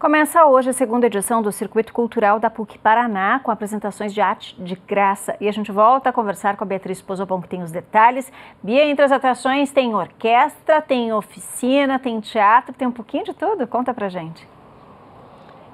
Começa hoje a segunda edição do Circuito Cultural da PUC Paraná, com apresentações de arte de graça. E a gente volta a conversar com a Beatriz Bom que tem os detalhes. Bia, entre as atrações tem orquestra, tem oficina, tem teatro, tem um pouquinho de tudo. Conta pra gente.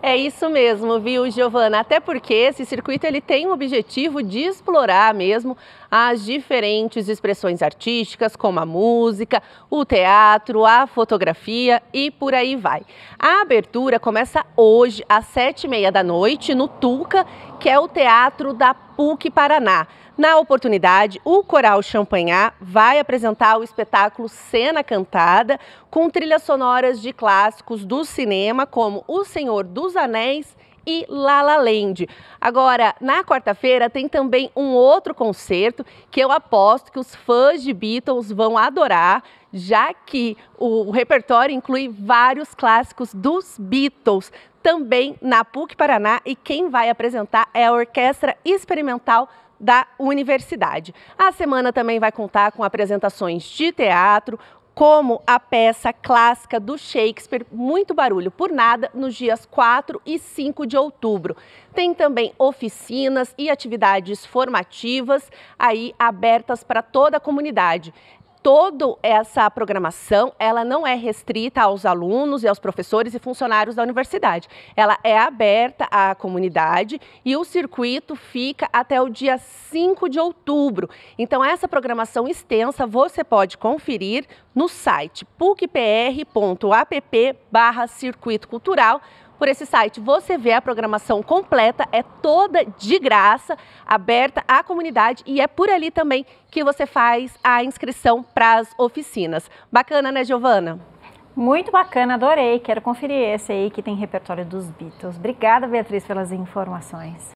É isso mesmo, viu, Giovana? Até porque esse circuito ele tem o objetivo de explorar mesmo as diferentes expressões artísticas, como a música, o teatro, a fotografia e por aí vai. A abertura começa hoje às sete e meia da noite no Tuca, que é o Teatro da PUC Paraná. Na oportunidade, o Coral Champanhar vai apresentar o espetáculo Cena Cantada, com trilhas sonoras de clássicos do cinema, como O Senhor dos Anéis e La La Land. Agora, na quarta-feira tem também um outro concerto que eu aposto que os fãs de Beatles vão adorar, já que o repertório inclui vários clássicos dos Beatles, também na PUC Paraná, e quem vai apresentar é a Orquestra Experimental da universidade. A semana também vai contar com apresentações de teatro, como a peça clássica do Shakespeare, Muito Barulho por Nada, nos dias 4 e 5 de outubro. Tem também oficinas e atividades formativas aí abertas para toda a comunidade toda essa programação, ela não é restrita aos alunos e aos professores e funcionários da universidade. Ela é aberta à comunidade e o circuito fica até o dia 5 de outubro. Então, essa programação extensa você pode conferir no site pucpr.app circuito cultural por esse site você vê a programação completa, é toda de graça, aberta à comunidade e é por ali também que você faz a inscrição para as oficinas. Bacana, né, Giovana? Muito bacana, adorei. Quero conferir esse aí que tem repertório dos Beatles. Obrigada, Beatriz, pelas informações.